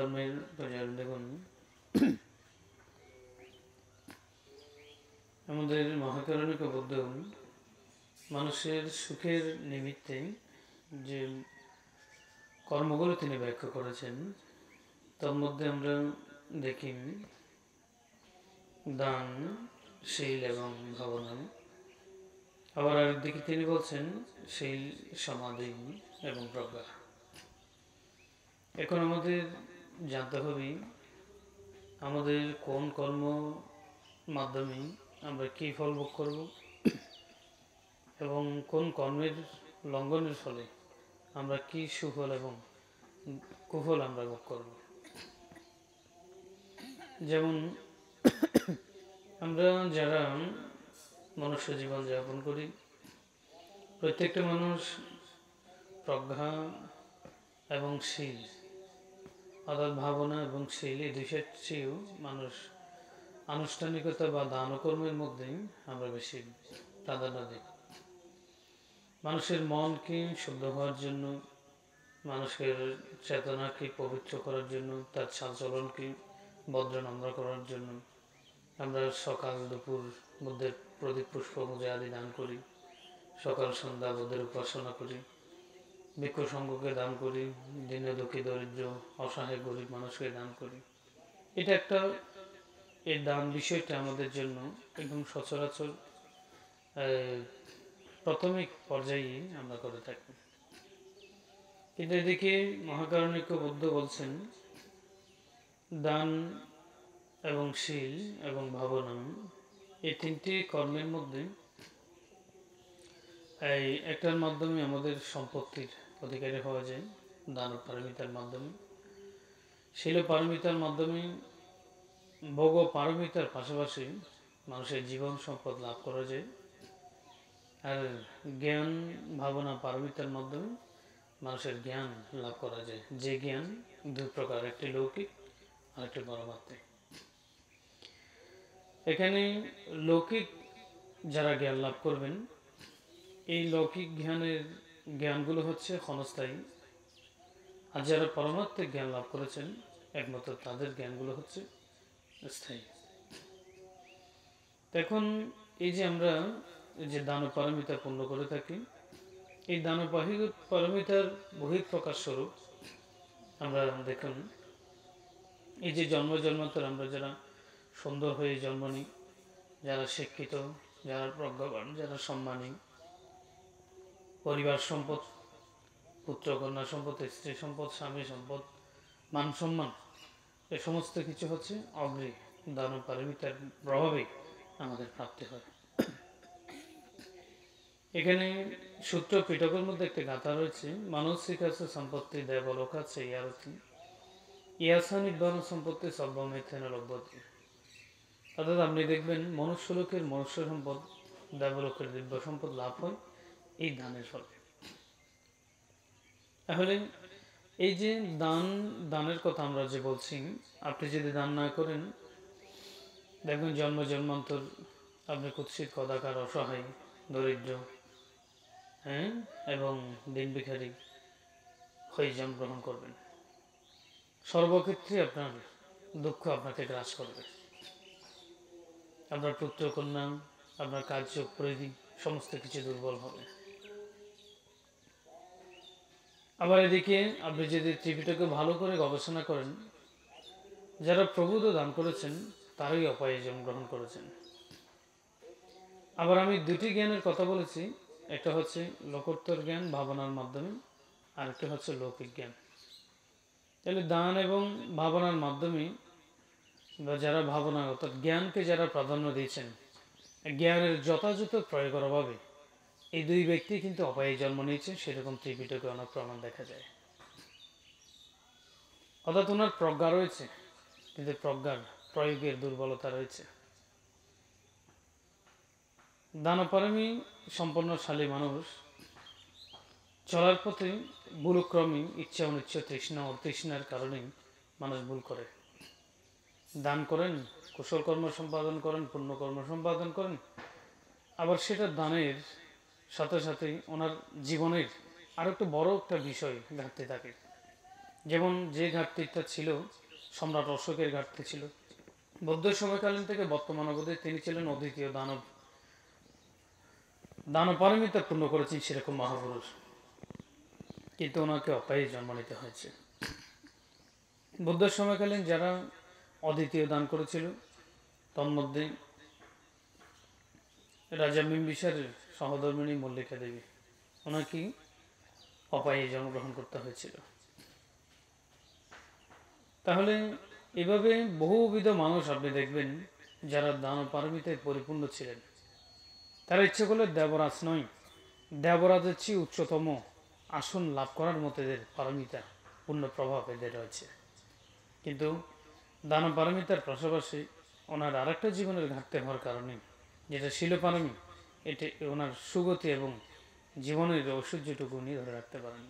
ধর্মের প্রচার দেখুন আমাদের মহাকারণিক বুদ্ধ মানুষের সুখের নিমিত্তে যে কর্মগুলো তিনি ব্যাখ্যা করেছেন তার মধ্যে আমরা দেখি দান শীল এবং ভাবনা আবার আরেকদিকে তিনি বলছেন শীল সমাধি এবং প্রজ্ঞা এখন আমাদের জানতে হবে আমাদের কোন কর্ম মাধ্যমে আমরা কী ফল ভোগ করব এবং কোন কর্মের লঙ্ঘনের ফলে আমরা কি সুফল এবং কুফল আমরা ভোগ করব যেমন আমরা যারা মনুষ্য জীবন যাপন করি প্রত্যেকটা মানুষ প্রজ্ঞা এবং শীল আদান ভাবনা এবং সেই এই চেয়েও মানুষ আনুষ্ঠানিকতা বা দানকর্মের মধ্যেই আমরা বেশি প্রাধান্য দিই মানুষের মনকে শুদ্ধ হওয়ার জন্য মানুষের চেতনাকে পবিত্র করার জন্য তার চালচলনকে বদ্র নম্র করার জন্য আমরা সকাল দুপুর বুদ্ধের প্রদীপ পুষ্প পূজা আদি দান করি সকাল সন্ধ্যা বুদ্ধের উপাসনা করি ভিক্ষু সংঘকে দান করি দিন দুঃখী দরিদ্র অসহায় গরিব মানুষকে দান করি এটা একটা এই দান বিষয়টা আমাদের জন্য একদম সচরাচর প্রাথমিক পর্যায়ে আমরা করে থাকি কিন্তু এদিকে মহাকারণিক বুদ্ধ বলছেন দান এবং শীল এবং ভাবনা এই তিনটি কর্মের মধ্যে এই একটার মাধ্যমে আমাদের সম্পত্তির অধিকারী হওয়া যায় দান পারমিতার মাধ্যমে শিল পারমিতার মাধ্যমে ভোগ পারমিতার পাশাপাশি মানুষের জীবন সম্পদ লাভ করা যায় আর জ্ঞান ভাবনা পারমিতার মাধ্যমে মানুষের জ্ঞান লাভ করা যায় যে জ্ঞান দুই প্রকার একটি লৌকিক আর একটি পরমাত্মিক এখানে লৌকিক যারা জ্ঞান লাভ করবেন এই লৌকিক জ্ঞানের জ্ঞানগুলো হচ্ছে ক্ষণস্থায়ী আর যারা পরমাত্মিক জ্ঞান লাভ করেছেন একমাত্র তাদের জ্ঞানগুলো হচ্ছে স্থায়ী এখন এই যে আমরা যে দান পারমিতা পূর্ণ করে থাকি এই দান পারমিতার বহির প্রকাশ স্বরূপ আমরা দেখুন এই যে জন্ম জন্মান্তর আমরা যারা সুন্দর হয়ে জন্ম নিই যারা শিক্ষিত যারা প্রজ্ঞাবান যারা সম্মানী পরিবার সম্পদ পুত্র কন্যা সম্পদ স্ত্রী সম্পদ স্বামী সম্পদ মান সম্মান এ সমস্ত কিছু হচ্ছে অগ্নি দান পারমিতার প্রভাবে আমাদের প্রাপ্তি হয় এখানে সূত্র পিটকের মধ্যে একটি গাথা রয়েছে মানসিক আছে সম্পত্তি দেবলোক আছে ইয়ারতি ইয়াসা নির্বাণ সম্পত্তি সর্বমেথেন লভ্যতি অর্থাৎ আপনি দেখবেন মনুষ্যলোকের মনুষ্য সম্পদ দেবলোকের দিব্য সম্পদ লাভ হয় এই দানের ফলে তাহলে এই যে দান দানের কথা আমরা যে বলছি আপনি যদি দান না করেন দেখবেন জন্ম জন্মান্তর আপনি কুৎসিত কদাকার অসহায় দরিদ্র হ্যাঁ এবং দিন বিখারি হয়ে গ্রহণ করবেন সর্বক্ষেত্রে আপনার দুঃখ আপনাকে গ্রাস করবে আপনার পুত্র কন্যা আপনার কার্য পরিধি সমস্ত কিছু দুর্বল হবে আবার এদিকে আপনি যদি ত্রিপিটাকে ভালো করে গবেষণা করেন যারা প্রভূত দান করেছেন তারই অপায় গ্রহণ করেছেন আবার আমি দুটি জ্ঞানের কথা বলেছি একটা হচ্ছে লোকোত্তর জ্ঞান ভাবনার মাধ্যমে আর একটা হচ্ছে লৌকিক জ্ঞান তাহলে দান এবং ভাবনার মাধ্যমে বা যারা ভাবনা অর্থাৎ জ্ঞানকে যারা প্রাধান্য দিয়েছেন জ্ঞানের যথাযথ প্রয়োগের অভাবে এই দুই ব্যক্তি কিন্তু অপায়ে জন্ম নিয়েছেন সেরকম ত্রিপিটকে অনেক প্রমাণ দেখা যায় অর্থাৎ ওনার প্রজ্ঞা রয়েছে কিন্তু প্রজ্ঞার প্রয়োগের দুর্বলতা রয়েছে দানপারমী সম্পন্নশালী মানুষ চলার পথে ভুলক্রমে ইচ্ছা অনিচ্ছা তৃষ্ণা অতৃষ্ণার কারণেই মানুষ ভুল করে দান করেন কুশল কর্ম সম্পাদন করেন পুণ্যকর্ম সম্পাদন করেন আবার সেটা দানের সাথে সাথেই ওনার জীবনের আর একটু বড় একটা বিষয় ঘাটতি থাকে যেমন যে ঘাটতিটা ছিল সম্রাট অশোকের ঘাটতি ছিল বৌদ্ধ সময়কালীন থেকে বর্তমান অবধি তিনি ছিলেন অদ্বিতীয় দানব দানপারমিতা পূর্ণ করেছেন সেরকম মহাপুরুষ কিন্তু ওনাকে অপায়ে জন্ম নিতে হয়েছে বৌদ্ধ সময়কালীন যারা অদ্বিতীয় দান করেছিল তন্মধ্যে রাজা বিম্বিসারের সহধর্মিনী মল্লিকা দেবী ওনাকেই অপায়ে জন্মগ্রহণ করতে হয়েছিল তাহলে এভাবে বহুবিধ মানুষ আপনি দেখবেন যারা দানপারমিতে পরিপূর্ণ ছিলেন তারা ইচ্ছে করলে দেবরাজ নয় দেবরাজের চেয়ে উচ্চতম আসন লাভ করার মতো এদের পারমিতা পূর্ণ প্রভাব এদের রয়েছে কিন্তু দানপারমিতার পাশাপাশি ওনার আরেকটা জীবনের ঘাটতে হওয়ার কারণে যেটা শিলপারমী এটি ওনার সুগতি এবং জীবনের ঐশ্বর্যটুকু উনি ধরে রাখতে পারেন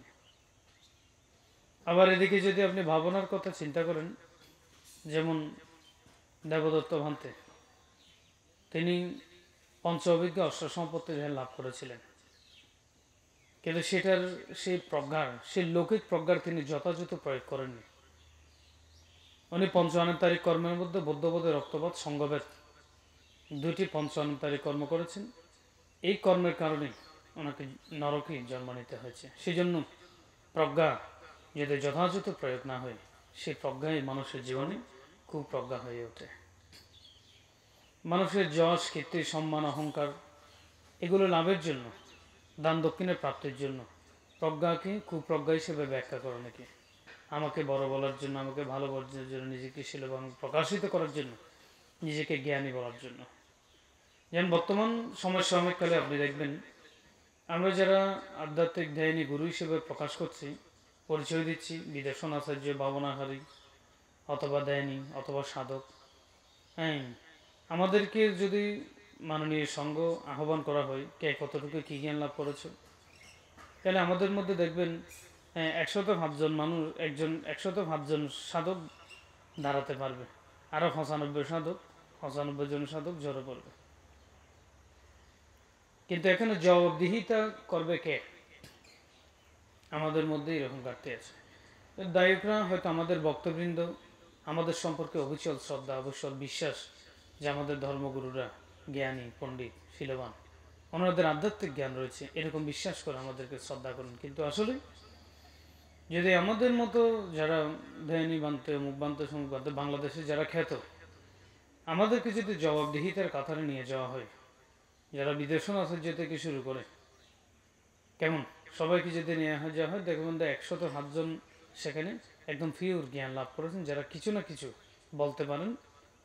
আবার এদিকে যদি আপনি ভাবনার কথা চিন্তা করেন যেমন দেবদত্ত ভান্তে তিনি পঞ্চ অভিজ্ঞ অস্ত্র সম্পত্তি ধ্যান লাভ করেছিলেন কিন্তু সেটার সেই প্রজ্ঞার সেই লৌকিক প্রজ্ঞার তিনি যথাযথ প্রয়োগ করেননি উনি তারিখ কর্মের মধ্যে বৌদ্ধবোধে রক্তপাত সঙ্গবের দুটি তারিখ কর্ম করেছেন এই কর্মের কারণে ওনাকে নরকে জন্ম নিতে হয়েছে সেজন্য প্রজ্ঞা যদি যথাযথ প্রয়োগ না হয় সেই প্রজ্ঞাই মানুষের জীবনে খুব প্রজ্ঞা হয়ে ওঠে মানুষের যশ কীর্তি সম্মান অহংকার এগুলো লাভের জন্য দান দক্ষিণের প্রাপ্তির জন্য প্রজ্ঞাকে খুব প্রজ্ঞা হিসেবে ব্যাখ্যা করে নাকি আমাকে বড় বলার জন্য আমাকে ভালো বলার জন্য নিজেকে শিলবান প্রকাশিত করার জন্য নিজেকে জ্ঞানী বলার জন্য যেমন বর্তমান সময় সময়কালে আপনি দেখবেন আমরা যারা আধ্যাত্মিক ধ্যানী গুরু হিসেবে প্রকাশ করছি পরিচয় দিচ্ছি নিদর্শন আচার্য ভাবনাহারী অথবা দেয়নি অথবা সাধক হ্যাঁ আমাদেরকে যদি মাননীয় সঙ্গ আহ্বান করা হয় কে কতটুকু কী জ্ঞান লাভ করেছ তাহলে আমাদের মধ্যে দেখবেন হ্যাঁ, একশত ভাবজন মানুষ একজন একশত ভাবজন সাধক দাঁড়াতে পারবে আরও পঁচানব্বই সাধক পঁচানব্বই জন সাধক জড়ো পড়বে কিন্তু এখানে জবাবদিহিতা করবে কে আমাদের মধ্যে এরকম ঘাটতি আছে দায়করা হয়তো আমাদের বক্তবৃন্দ আমাদের সম্পর্কে অবিচল শ্রদ্ধা অবসর বিশ্বাস যে আমাদের ধর্মগুরুরা জ্ঞানী পণ্ডিত শিলবান ওনাদের আধ্যাত্মিক জ্ঞান রয়েছে এরকম বিশ্বাস করে আমাদেরকে শ্রদ্ধা করুন কিন্তু আসলে যদি আমাদের মতো যারা ধ্যানী বানতে মুখবান্ত সমুখ বানতে বাংলাদেশে যারা খ্যাত আমাদেরকে যদি জবাবদিহিতার কাতারে নিয়ে যাওয়া হয় যারা বিদেশন যেতে থেকে শুরু করে কেমন সবাইকে যদি নিয়ে যাওয়া হয় দেখবেন একশত সাতজন সেখানে একদম ফিওর জ্ঞান লাভ করেছেন যারা কিছু না কিছু বলতে পারেন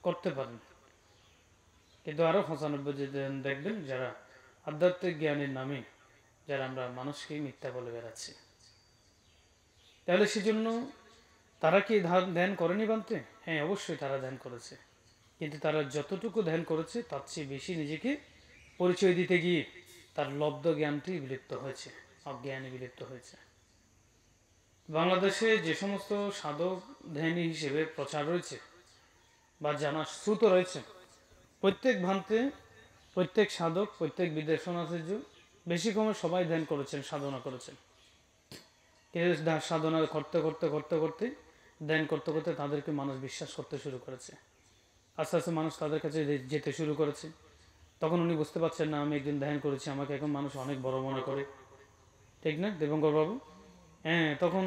করতে পারেন কিন্তু আরও পঁচানব্বই যদি দেখবেন যারা আধ্যাত্মিক জ্ঞানের নামে যারা আমরা মানুষকে মিথ্যা বলে বেড়াচ্ছি তাহলে সেজন্য তারা কি ধ্যান করেনি বানতে হ্যাঁ অবশ্যই তারা ধ্যান করেছে কিন্তু তারা যতটুকু ধ্যান করেছে তার চেয়ে বেশি নিজেকে পরিচয় দিতে গিয়ে তার লব্ধ জ্ঞানটি বিলুপ্ত হয়েছে অজ্ঞানে বিলুপ্ত হয়েছে বাংলাদেশে যে সমস্ত সাধক ধ্যানী হিসেবে প্রচার রয়েছে বা জানার শ্রুত রয়েছে প্রত্যেক ভ্রান্তে প্রত্যেক সাধক প্রত্যেক বিদেশ সন্ন্যাসীর্য বেশি কমে সবাই ধ্যান করেছেন সাধনা করেছেন সাধনা করতে করতে করতে করতে ধ্যান করতে করতে তাদেরকে মানুষ বিশ্বাস করতে শুরু করেছে আস্তে আস্তে মানুষ তাদের কাছে যেতে শুরু করেছে তখন উনি বুঝতে পারছেন না আমি একদিন ধ্যান করেছি আমাকে এখন মানুষ অনেক বড় মনে করে ঠিক না বাবু হ্যাঁ তখন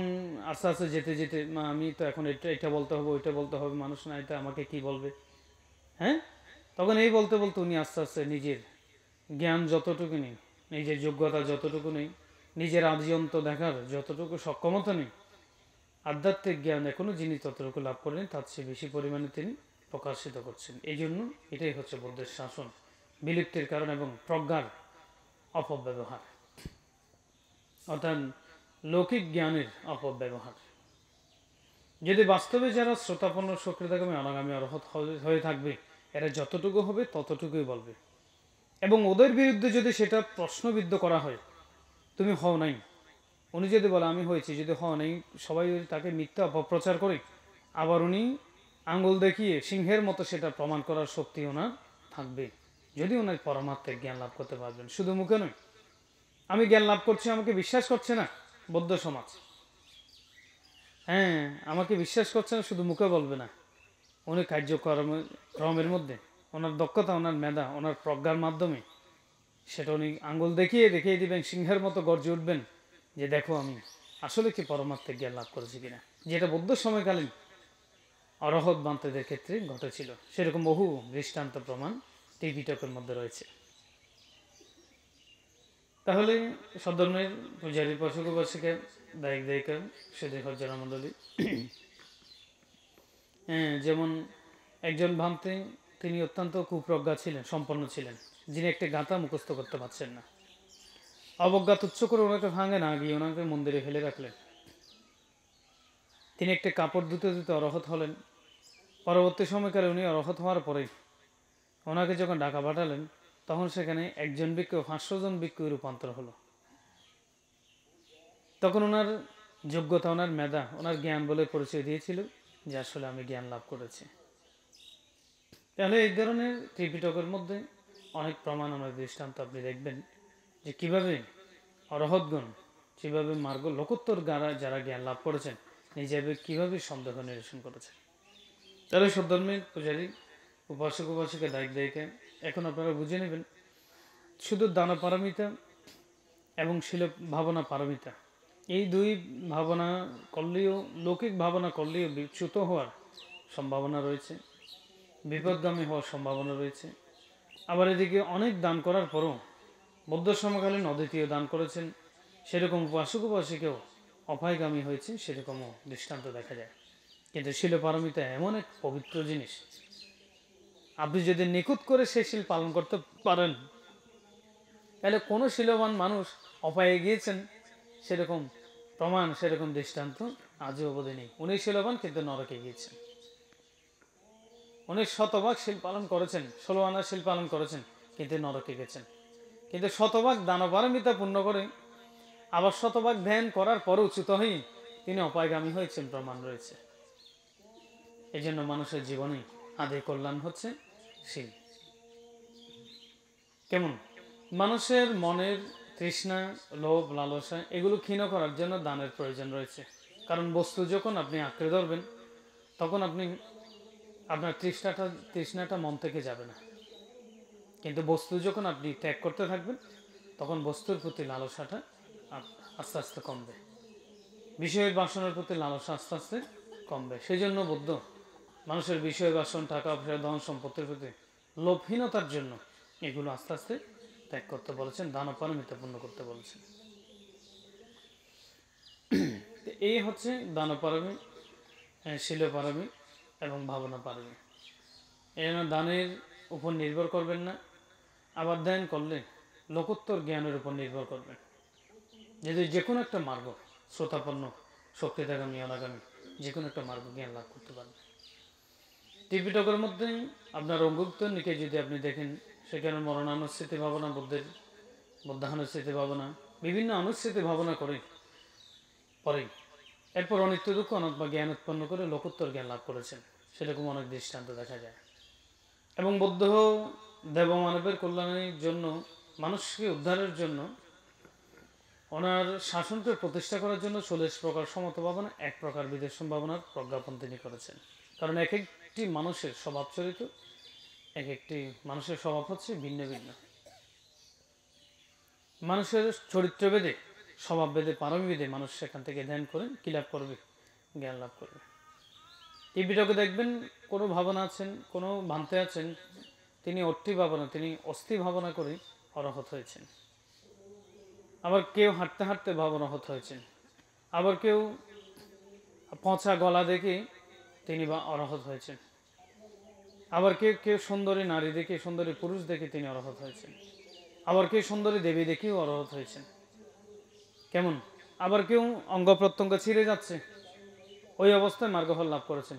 আস্তে আস্তে যেতে যেতে মা আমি তো এখন এটা এটা বলতে হবে ওইটা বলতে হবে মানুষ না এটা আমাকে কি বলবে হ্যাঁ তখন এই বলতে বলতে উনি আস্তে আস্তে নিজের জ্ঞান যতটুকু নেই নিজের যোগ্যতা যতটুকু নেই নিজের আজিয়ন্ত দেখার যতটুকু সক্ষমতা নেই আধ্যাত্মিক জ্ঞান এখনও যিনি ততটুকু লাভ করেন তার চেয়ে বেশি পরিমাণে তিনি প্রকাশিত করছেন এই জন্য এটাই হচ্ছে বৌদ্ধের শাসন বিলুপ্তির কারণ এবং প্রজ্ঞার অপব্যবহার অর্থাৎ লৌকিক জ্ঞানের অপব্যবহার যদি বাস্তবে যারা শ্রোতাপন্ন সক্রিয়তাগামী অনাগামী অর্হত হয়ে থাকবে এরা যতটুকু হবে ততটুকুই বলবে এবং ওদের বিরুদ্ধে যদি সেটা প্রশ্নবিদ্ধ করা হয় তুমি হও নাই উনি যদি বলে আমি হয়েছি যদি হও নাই সবাই তাকে মিথ্যা অপপ্রচার করে আবার উনি আঙ্গুল দেখিয়ে সিংহের মতো সেটা প্রমাণ করার শক্তি ওনার থাকবে যদি ওনার পরমাত্মের জ্ঞান লাভ করতে পারবেন শুধু মুখে নয় আমি জ্ঞান লাভ করছি আমাকে বিশ্বাস করছে না বৌদ্ধ সমাজ হ্যাঁ আমাকে বিশ্বাস করছে না শুধু মুখে বলবে না উনি কার্যক্রম ক্রমের মধ্যে ওনার দক্ষতা ওনার মেধা ওনার প্রজ্ঞার মাধ্যমে সেটা উনি আঙ্গুল দেখিয়ে দেখিয়ে দিবেন সিংহের মতো গর্জে উঠবেন যে দেখো আমি আসলে কি পরমাত্মের জ্ঞান লাভ করেছি কিনা যেটা বৌদ্ধ সময়কালীন অরহত বান্তদের ক্ষেত্রে ঘটেছিল সেরকম বহু দৃষ্টান্ত প্রমাণ এই বিতর্কের মধ্যে রয়েছে তাহলে সদর্মের পূজারী পশু বর্ষকে দায়িক দায়িকা সেদিক হজ্জারা মণ্ডলী যেমন একজন ভামতে তিনি অত্যন্ত কুপ্রজ্ঞা ছিলেন সম্পন্ন ছিলেন যিনি একটি গাঁথা মুখস্থ করতে পারছেন না অবজ্ঞা তুচ্ছ করে ওনাকে ভাঙে না গিয়ে ওনাকে মন্দিরে ফেলে রাখলেন তিনি একটি কাপড় ধুতে ধুতে অরহত হলেন পরবর্তী সময়কালে উনি অরহত হওয়ার পরে ওনাকে যখন ঢাকা পাঠালেন তখন সেখানে একজন ভিক্ষু পাঁচশো জন ভিক্ষু রূপান্তর হলো তখন ওনার যোগ্যতা ওনার মেধা ওনার জ্ঞান বলে পরিচয় দিয়েছিল যে আসলে আমি জ্ঞান লাভ করেছি তাহলে এই ধরনের ত্রিপিটকের মধ্যে অনেক প্রমাণ আমার দৃষ্টান্ত আপনি দেখবেন যে কিভাবে অরহতগণ কীভাবে মার্গ লোকোত্তর গারা যারা জ্ঞান লাভ করেছেন নিজেভাবে কীভাবে সন্দেহ নিরসন করেছেন তাহলে সব ধর্মের পূজারী উপাসক উপাসকে ডাক দেয়কে এখন আপনারা বুঝে নেবেন শুধু দানা পারমিতা এবং শিল ভাবনা পারমিতা এই দুই ভাবনা করলেও লৌকিক ভাবনা করলেও বিচ্যুত হওয়ার সম্ভাবনা রয়েছে বিপদগামী হওয়ার সম্ভাবনা রয়েছে আবার এদিকে অনেক দান করার পরও বৌদ্ধ সমকালীন অদ্বিতীয় দান করেছেন সেরকম উপাসক উপাসীকেও অপায়গামী হয়েছে সেরকমও দৃষ্টান্ত দেখা যায় কিন্তু শিল পারমিতা এমন এক পবিত্র জিনিস আপনি যদি নিখুঁত করে সেই শিল পালন করতে পারেন তাহলে কোনো শিলবান মানুষ অপায়ে গিয়েছেন সেরকম প্রমাণ সেরকম দৃষ্টান্ত আজও অবধি নেই উনি শিলবান কিন্তু নরকে গিয়েছেন উনি শতভাগ শিল পালন করেছেন ষোলো আনা শিল পালন করেছেন কিন্তু নরকে গেছেন কিন্তু শতভাগ দানবারমিতা পূর্ণ করে আবার শতভাগ ধ্যান করার পরে উচিত হয়েই তিনি অপায়গামী হয়েছেন প্রমাণ রয়েছে এজন্য মানুষের জীবনে আদে কল্যাণ হচ্ছে সেই কেমন মানুষের মনের তৃষ্ণা লোভ লালসা এগুলো ক্ষীণ করার জন্য দানের প্রয়োজন রয়েছে কারণ বস্তু যখন আপনি আঁকড়ে ধরবেন তখন আপনি আপনার তৃষ্ণাটা তৃষ্ণাটা মন থেকে যাবে না কিন্তু বস্তু যখন আপনি ত্যাগ করতে থাকবেন তখন বস্তুর প্রতি লালসাটা আস্তে আস্তে কমবে বিষয়ের বাসনের প্রতি লালসা আস্তে আস্তে কমবে সেই জন্য বুদ্ধ মানুষের বিষয় বাসন টাকা পয়সা ধন সম্পত্তির প্রতি লোভহীনতার জন্য এগুলো আস্তে আস্তে ত্যাগ করতে বলেছেন দানপারমিতা পূর্ণ করতে বলেছেন এই হচ্ছে দানপারমী শিলপারমী এবং ভাবনা পারমী এই দানের উপর নির্ভর করবেন না আবার ধ্যান করলে লোকোত্তর জ্ঞানের উপর নির্ভর করবেন যদি যে কোনো একটা মার্গ শ্রোতাপন্ন শক্তিতাগামী অনাগামী যে কোনো একটা মার্গ জ্ঞান লাভ করতে পারবেন ত্রিপিটকের মধ্যেই আপনার অঙ্গুক্ত নিকে যদি আপনি দেখেন সেখানে মরণানুস্মৃতি ভাবনা বুদ্ধের বুদ্ধানুস্মৃতি ভাবনা বিভিন্ন অনুস্মৃতি ভাবনা করে পরে এরপর অনিত্য দুঃখ অনেক বা জ্ঞান উৎপন্ন করে লোকোত্তর জ্ঞান লাভ করেছেন সেরকম অনেক দৃষ্টান্ত দেখা যায় এবং বৌদ্ধ দেব মানবের কল্যাণের জন্য মানুষকে উদ্ধারের জন্য ওনার শাসনকে প্রতিষ্ঠা করার জন্য চল্লিশ প্রকার সমত ভাবনা এক প্রকার বিদেশ সম্ভাবনার প্রজ্ঞাপন তিনি করেছেন কারণ এক এক একটি মানুষের স্বভাব চরিত্র এক একটি মানুষের স্বভাব হচ্ছে ভিন্ন ভিন্ন মানুষের চরিত্রভেদে স্বভাব ভেদে পারবিভেদে মানুষ সেখান থেকে ধ্যান করেন কী লাভ করবে জ্ঞান লাভ করবে এই টিভিটাকে দেখবেন কোনো ভাবনা আছেন কোনো ভান্তে আছেন তিনি অর্থি ভাবনা তিনি অস্থি ভাবনা করে অরহত হয়েছেন আবার কেউ হাঁটতে হাঁটতে ভাবনাহত হয়েছেন আবার কেউ পচা গলা দেখে তিনি বা অনাহত হয়েছেন আবার কে কে সুন্দরী নারী দেখে সুন্দরী পুরুষ দেখে তিনি অরহত হয়েছেন আবার কেউ সুন্দরী দেবী দেখেও অরহত হয়েছেন কেমন আবার কেউ অঙ্গ প্রত্যঙ্গ ছিঁড়ে যাচ্ছে ওই অবস্থায় মার্গফল লাভ করেছেন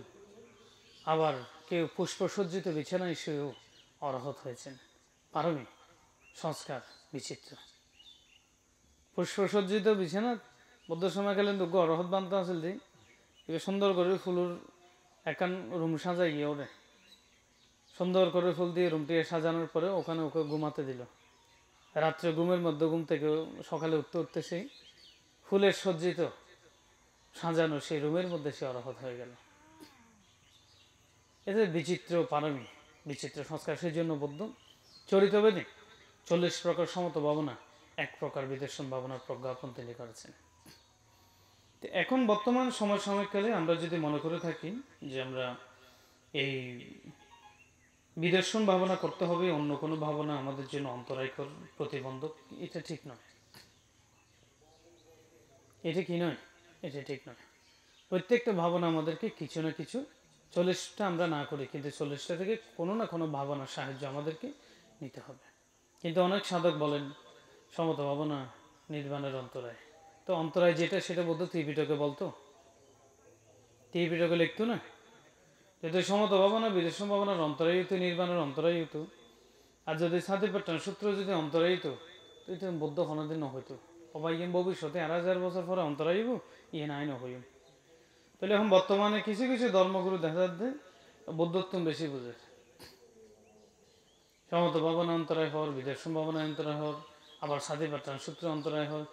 আবার কেউ পুষ্পসজ্জিত বিছানায় শুয়েও অরহত হয়েছেন পারমি সংস্কার বিচিত্র পুষ্পসজ্জিত বিছানা বৌদ্ধ সময়কালীন দুঃখ অরহত বান্ধব আছে যে সুন্দর করে ফুলুর এখন রুম সাজাই গিয়ে ওরে সুন্দর করে ফুল দিয়ে রুমটি সাজানোর পরে ওখানে ওকে ঘুমাতে দিল রাত্রে ঘুমের মধ্যে ঘুম থেকে সকালে উঠতে উঠতে সেই ফুলের সজ্জিত সাজানো সেই রুমের মধ্যে সে অরহত হয়ে গেল এতে বিচিত্র পারমী বিচিত্র সংস্কার সেই জন্য বদ্ধ চরিতবেদী চল্লিশ প্রকার সমত ভাবনা এক প্রকার বিদেশন ভাবনার প্রজ্ঞাপন তিনি করেছেন তো এখন বর্তমান সময় সময়কালে আমরা যদি মনে করে থাকি যে আমরা এই বিদর্শন ভাবনা করতে হবে অন্য কোনো ভাবনা আমাদের জন্য অন্তরায়কর প্রতিবন্ধক এটা ঠিক নয় এটা কি নয় এটা ঠিক নয় প্রত্যেকটা ভাবনা আমাদেরকে কিছু না কিছু চল্লিশটা আমরা না করি কিন্তু চল্লিশটা থেকে কোনো না কোনো ভাবনা সাহায্য আমাদেরকে নিতে হবে কিন্তু অনেক সাধক বলেন সমত ভাবনা নির্মাণের অন্তরায় তো অন্তরায় যেটা সেটা বলতো ত্রিপিটকে বলতো ত্রিপিটকে লিখতো না যদি সমত ভাবনা বিদেশ ভাবনার অন্তরায়িত নির্বাণের অন্তরায়িত আর যদি সাথে পেটান সূত্র যদি অন্তরায়িত তো এটা বৌদ্ধ কোনোদিন হইতো অবাইম ভবিষ্যতে আর হাজার বছর পরে অন্তরায়িব ইয়ে নাই হইম তাহলে এখন বর্তমানে কিছু কিছু ধর্মগুরু দেখা যাচ্ছে বৌদ্ধত্ব বেশি বুঝে সমত ভাবনা অন্তরায় হর বিদেশ সম্ভাবনা অন্তরায় হর আবার সাথে পেটান সূত্র অন্তরায় হর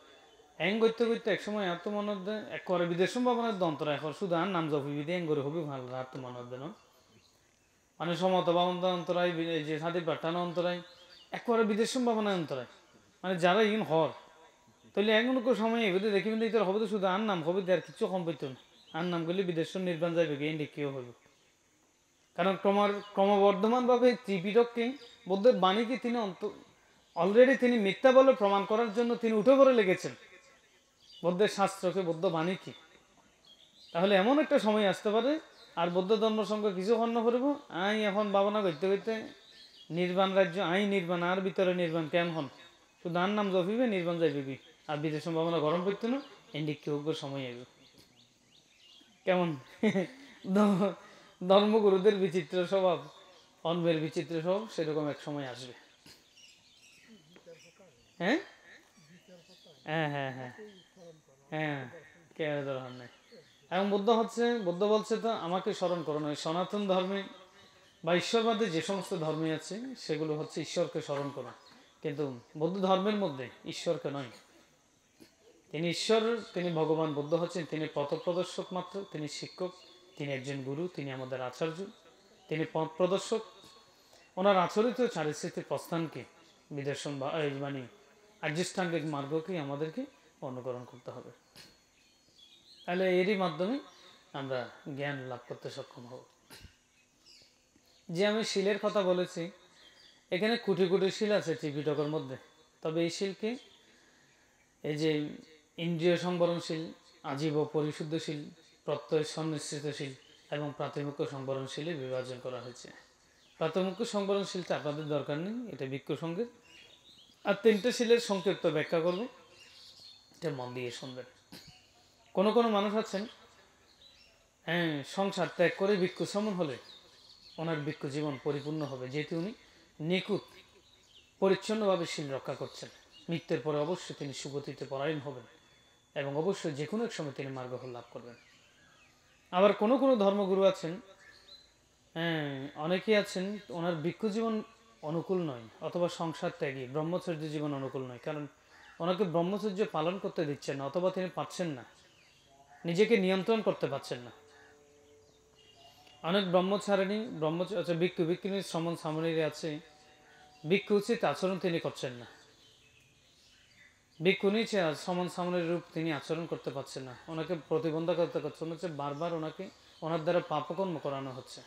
এং করতে করতে এক সময় এত মনত করে বিদেশ সম্ভাবনার দন্তরা এখন শুধু আর নাম জপি বিধি এং করে হবি ভালো আত্ম তো দেন মানে সমতা বা অন্তরায় যে সাথে পাঠানো অন্তরায় একবারে বিদেশ সম্ভাবনা অন্তরায় মানে যারা ইন হর তাহলে এমন কোনো সময় এগুলো দেখি কিন্তু ইতার হবে তো শুধু আর নাম হবে আর কিছু কম পেত না আর নাম করলে বিদেশ নির্বাণ যাবে গেইন কেউ হবে কারণ ক্রমার ক্রমবর্ধমানভাবে ত্রিপিটককে বৌদ্ধের বাণীকে তিনি অন্ত অলরেডি তিনি মিথ্যা বলে প্রমাণ করার জন্য তিনি উঠে পড়ে লেগেছেন বৌদ্ধের শাস্ত্রকে বৌদ্ধ বাণী কি তাহলে এমন একটা সময় আসতে পারে আর বৌদ্ধ ধর্ম সঙ্গে কিছু খন্ন করব আই এখন ভাবনা করতে করতে নির্বাণ রাজ্য আই নির্বাণ আর ভিতরে নির্বাণ কেন হন শুধু আর নাম জফিবে নির্বাণ যাই যাইবি আর বিদেশ সম্ভাবনা গরম করতে না এন্ডি কেউ সময় আসবে কেমন ধর্মগুরুদের বিচিত্র স্বভাব অন্যের বিচিত্র স্বভাব সেরকম এক সময় আসবে হ্যাঁ হ্যাঁ হ্যাঁ হ্যাঁ হ্যাঁ কে ধর্ম নেই এবং বুদ্ধ হচ্ছে বুদ্ধ বলছে তো আমাকে স্মরণ করো নয় সনাতন ধর্মে বা ঈশ্বরবাদে যে সমস্ত ধর্মে আছে সেগুলো হচ্ছে ঈশ্বরকে স্মরণ করো কিন্তু বৌদ্ধ ধর্মের মধ্যে ঈশ্বরকে নয় তিনি ঈশ্বর তিনি ভগবান বুদ্ধ হচ্ছেন তিনি পথ প্রদর্শক মাত্র তিনি শিক্ষক তিনি একজন গুরু তিনি আমাদের আচার্য তিনি পথ প্রদর্শক ওনার আচরিত চারিস্থিতির প্রস্থানকে নিদর্শন বা মানে আর্যষ্ঠাঙ্গিক মার্গকে আমাদেরকে অনুকরণ করতে হবে তাহলে এরই মাধ্যমে আমরা জ্ঞান লাভ করতে সক্ষম হব যে আমি শিলের কথা বলেছি এখানে কুটি কুটি শিল আছে ত্রিপিটকের মধ্যে তবে এই শিলকে এই যে ইন্দ্রিয় সংবরণশীল আজীব পরিশুদ্ধশীল প্রত্যয় সন্নিশ্চিতশীল এবং প্রাথমিক সংবরণশীলে বিভাজন করা হয়েছে প্রাথমিক সংবরণশীলটা আপনাদের দরকার নেই এটা বিক্ষসঙ্গের আর তিনটে শিলের সংক্ষিপ্ত ব্যাখ্যা করবো এটা মন দিয়ে শুনবেন কোনো কোনো মানুষ আছেন হ্যাঁ সংসার ত্যাগ করে ভিক্ষু সমন হলে ওনার বৃক্ষ জীবন পরিপূর্ণ হবে যেহেতু উনি নিকুত পরিচ্ছন্নভাবে শিল রক্ষা করছেন মৃত্যুর পরে অবশ্যই তিনি সুগতিতে পরায়ণ হবেন এবং অবশ্যই যে কোনো এক সময় তিনি মার্গফল লাভ করবেন আবার কোনো কোনো ধর্মগুরু আছেন হ্যাঁ অনেকেই আছেন ওনার বৃক্ষ জীবন অনুকূল নয় অথবা সংসার ত্যাগী ব্রহ্মচর্য জীবন অনুকূল নয় কারণ ওনাকে ব্রহ্মচর্য পালন করতে দিচ্ছেন না অথবা তিনি পাচ্ছেন না নিজেকে নিয়ন্ত্রণ করতে পারছেন না অনেক ব্রহ্মচারিণী ব্রহ্মচর্য আচ্ছা, ভিক্ষু ভিক্ষুণী শ্রমণ সামনের আছে বিক্ষু উচিত আচরণ তিনি করছেন না ভিক্ষুণী শ্রমণ সামনের রূপ তিনি আচরণ করতে পারছেন না ওনাকে প্রতিবন্ধকতা করছেন হচ্ছে বারবার ওনাকে ওনার দ্বারা পাপকর্ম করানো হচ্ছে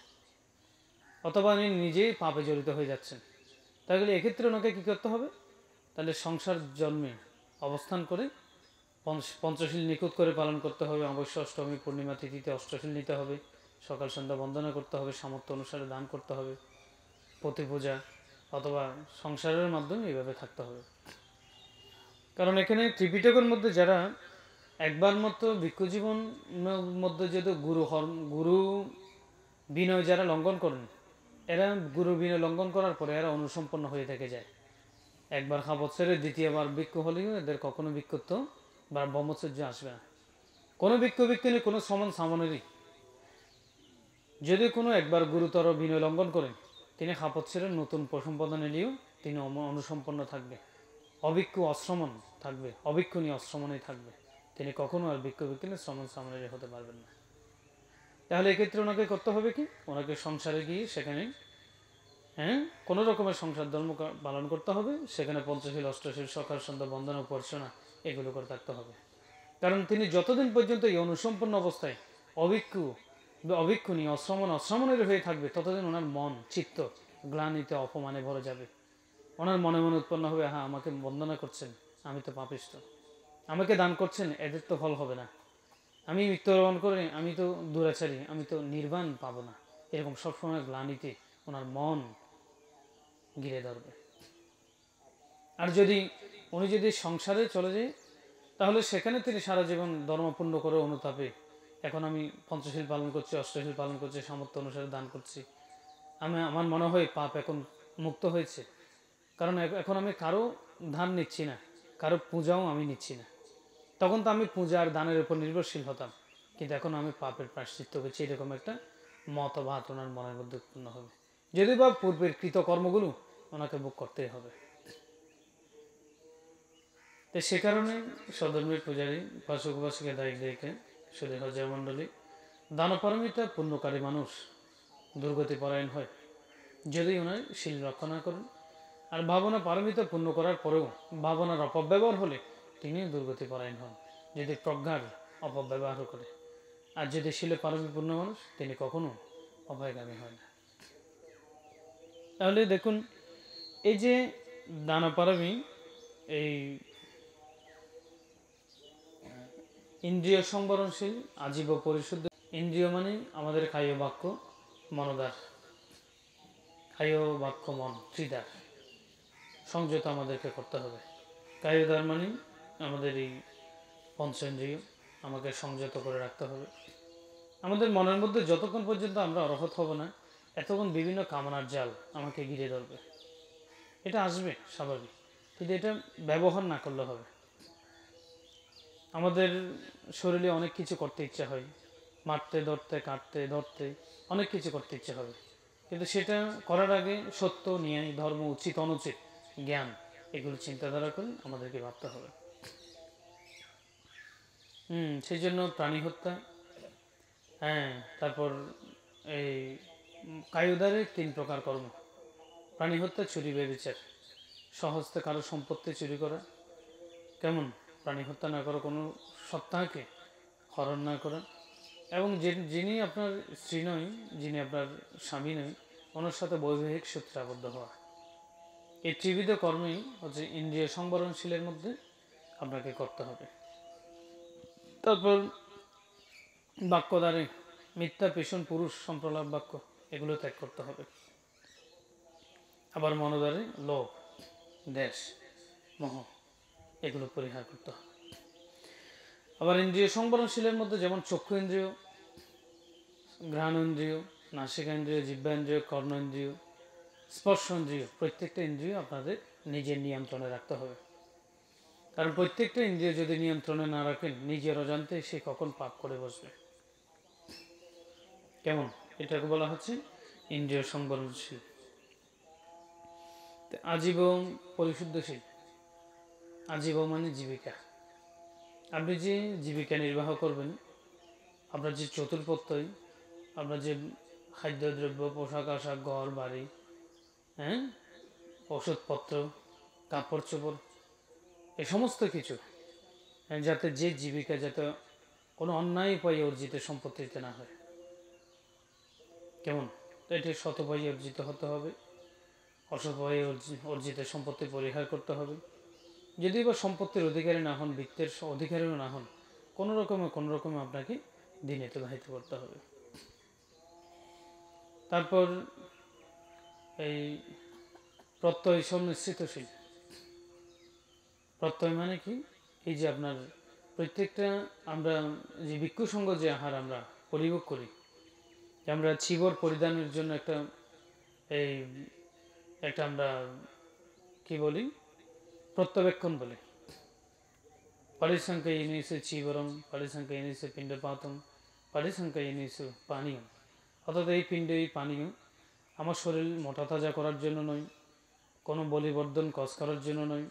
অথবা উনি নিজেই পাপে জড়িত হয়ে যাচ্ছেন তাহলে এক্ষেত্রে ওনাকে কী করতে হবে তাহলে সংসার জন্মে অবস্থান করে পঞ্চশীল নিখুঁত করে পালন করতে হবে অবশ্য অষ্টমী পূর্ণিমা তিথিতে অষ্টশীল নিতে হবে সকাল সন্ধ্যা বন্দনা করতে হবে সামর্থ্য অনুসারে দান করতে হবে প্রতি পূজা অথবা সংসারের মাধ্যমে এইভাবে থাকতে হবে কারণ এখানে ত্রিপিটকের মধ্যে যারা একবার মতো জীবন মধ্যে যেহেতু গুরু গুরু বিনয় যারা লঙ্ঘন করেন এরা গুরু বিনয় লঙ্ঘন করার পরে এরা অনুসম্পন্ন হয়ে থেকে যায় একবার খাবত ছেড়ে দ্বিতীয়বার বৃক্ষ হলেও এদের কখনো বিক্ষুব্ধ বা ব্রহ্মচর্য আসবে না কোনো বৃক্ষ বিক্ষু নেই কোনো সমান সামনেরই যদি কোনো একবার গুরুতর বিনয় লঙ্ঘন করেন তিনি খাপত ছেড়ে নতুন প্রসম্পাদনে নিয়েও তিনি অনুসম্পন্ন থাকবে অভিক্ষু অশ্রমণ থাকবে অভিক্ষণীয় অশ্রমণেই থাকবে তিনি কখনো আর বৃক্ষ বিক্ষুনি শ্রমণ সামনের হতে পারবেন না তাহলে এক্ষেত্রে ওনাকে করতে হবে কি ওনাকে সংসারে গিয়ে সেখানে হ্যাঁ কোনো রকমের সংসার ধর্ম পালন করতে হবে সেখানে পঞ্চশীল অষ্টশীল সকাল সন্ধ্যা বন্দনা উপার্সনা এগুলো করে থাকতে হবে কারণ তিনি যতদিন পর্যন্ত এই অনুসম্পন্ন অবস্থায় অভিক্ষু অভিক্ষুণী অশ্রমণ অশ্রমণের হয়ে থাকবে ততদিন ওনার মন চিত্ত গ্লানিতে অপমানে ভরে যাবে ওনার মনে মনে উৎপন্ন হবে হ্যাঁ আমাকে বন্দনা করছেন আমি তো পাপিষ্ট আমাকে দান করছেন এদের তো ফল হবে না আমি মৃত্যুবরণ করে আমি তো দূরাচারী আমি তো নির্বাণ পাবো না এরকম সবসময় গ্লানিতে ওনার মন ঘিরে ধরবে আর যদি উনি যদি সংসারে চলে যায় তাহলে সেখানে তিনি সারা জীবন ধর্মপূর্ণ করে অনুতাপে এখন আমি পঞ্চশীল পালন করছি অষ্টশীল পালন করছি সামর্থ্য অনুসারে দান করছি আমি আমার মনে হয় পাপ এখন মুক্ত হয়েছে কারণ এখন আমি কারো ধান নিচ্ছি না কারো পূজাও আমি নিচ্ছি না তখন তো আমি পূজা আর দানের উপর নির্ভরশীল হতাম কিন্তু এখন আমি পাপের প্রাশ্চিত্য করছি এরকম একটা মতবাদ ওনার মনের মধ্যে উৎপন্ন হবে যদি বা পূর্বের কৃতকর্মগুলো ওনাকে বুক করতেই হবে তো সে কারণে সদর্মীর পূজারী উপাসক উপাসকে দায়ী রেখে শুধু হজ্জা মণ্ডলী দানপরমিতা পূর্ণকারী মানুষ দুর্গতি পরায়ণ হয় যদি ওনার শিল রক্ষণা করেন আর ভাবনা পারমিতা পূর্ণ করার পরেও ভাবনার অপব্যবহার হলে তিনি দুর্গতি পরায়ণ হন যদি প্রজ্ঞার অপব্যবহার করে আর যদি শিলে পারমিপূর্ণ মানুষ তিনি কখনো অভয়গামী হয় না তাহলে দেখুন এই যে দানা পারবি এই ইন্দ্রিয় সংবরণশীল আজীব পরিশুদ্ধ ইন্দ্রিয় মানে আমাদের খায় বাক্য মনদার খায় বাক্য মন ত্রিদার সংযত আমাদেরকে করতে হবে কায়ুদার মানে আমাদের এই পঞ্চেন্দ্রিয় আমাকে সংযত করে রাখতে হবে আমাদের মনের মধ্যে যতক্ষণ পর্যন্ত আমরা অরহত হব না এতক্ষণ বিভিন্ন কামনার জাল আমাকে ঘিরে ধরবে এটা আসবে স্বাভাবিক কিন্তু এটা ব্যবহার না করলে হবে আমাদের শরীরে অনেক কিছু করতে ইচ্ছা হয় মারতে ধরতে কাটতে ধরতে অনেক কিছু করতে ইচ্ছা হবে কিন্তু সেটা করার আগে সত্য নিয়ে ধর্ম উচিত অনুচিত জ্ঞান এগুলো চিন্তাধারা করে আমাদেরকে ভাবতে হবে হুম সেই জন্য প্রাণী হত্যা হ্যাঁ তারপর এই কায়ুদারের তিন প্রকার কর্ম প্রাণী হত্যা চুরি বেবিচার সহজতে কারো সম্পত্তি চুরি করা কেমন প্রাণী হত্যা না করা কোনো সপ্তাহকে হরণ না করা এবং যিনি আপনার স্ত্রী নয় যিনি আপনার স্বামী নয় ওনার সাথে বৈবাহিক সূত্রে আবদ্ধ হওয়া এই ত্রিবিধ কর্মেই হচ্ছে ইন্দ্রিয় সংবরণশীলের মধ্যে আপনাকে করতে হবে তারপর বাক্য দ্বারে মিথ্যা পেশন পুরুষ সম্প্রলাপ বাক্য এগুলো ত্যাগ করতে হবে আবার মনোদারি লোভ দেশ মহ এগুলো পরিহার করতে হবে আবার ইন্দ্রিয় সংবরণশীলের মধ্যে যেমন চক্ষু ইন্দ্রিয় ঘ্রাণ ইন্দ্রিয় নাসিকা ইন্দ্রিয় জিব্বা ইন্দ্রিয় কর্ণ ইন্দ্রিয় স্পর্শ ইন্দ্রিয় প্রত্যেকটা ইন্দ্রিয় আপনাদের নিজের নিয়ন্ত্রণে রাখতে হবে কারণ প্রত্যেকটা ইন্দ্রিয় যদি নিয়ন্ত্রণে না রাখেন নিজের অজান্তে সে কখন পাপ করে বসবে কেমন এটাকে বলা হচ্ছে ইন্দ্রিয় সংবরণশীল আজীবন পরিশুদ্ধ শীত আজীবন মানে জীবিকা আপনি যে জীবিকা নির্বাহ করবেন আপনার যে চতুর্পত্যই আপনার যে খাদ্যদ্রব্য পোশাক আশাক ঘর বাড়ি হ্যাঁ ওষুধপত্র কাপড় চোপড় এ সমস্ত কিছু হ্যাঁ, যাতে যে জীবিকা যাতে কোনো অন্যায় উপায়ে অর্জিত সম্পত্তিতে না হয় কেমন এটা শতভাবে অর্জিত হতে হবে অসভায় অর্জিত সম্পত্তি পরিহার করতে হবে যদি বা সম্পত্তির অধিকারী না হন বৃত্তের অধিকারীও না হন কোনো রকমে কোনো রকমে আপনাকে দিন অতিবাহিত করতে হবে তারপর এই প্রত্যয় সন্নিশ্চিতশীল প্রত্যয় মানে কি এই যে আপনার প্রত্যেকটা আমরা যে ভিক্ষু সঙ্গ যে আহার আমরা পরিভোগ করি আমরা ছিবর পরিধানের জন্য একটা এই এটা আমরা কি বলি প্রত্যবেক্ষণ বলি পরিসংখ্য ইনিসু চীবরম পরিসংখ্য ইনিসু পিণ্ডপাতম পরিসংখ্যা ইনিসু পানীয় অর্থাৎ এই পিণ্ড এই পানীয় আমার শরীর মোটা তাজা করার জন্য নয় কোনো বলিবর্ধন কস করার জন্য নয়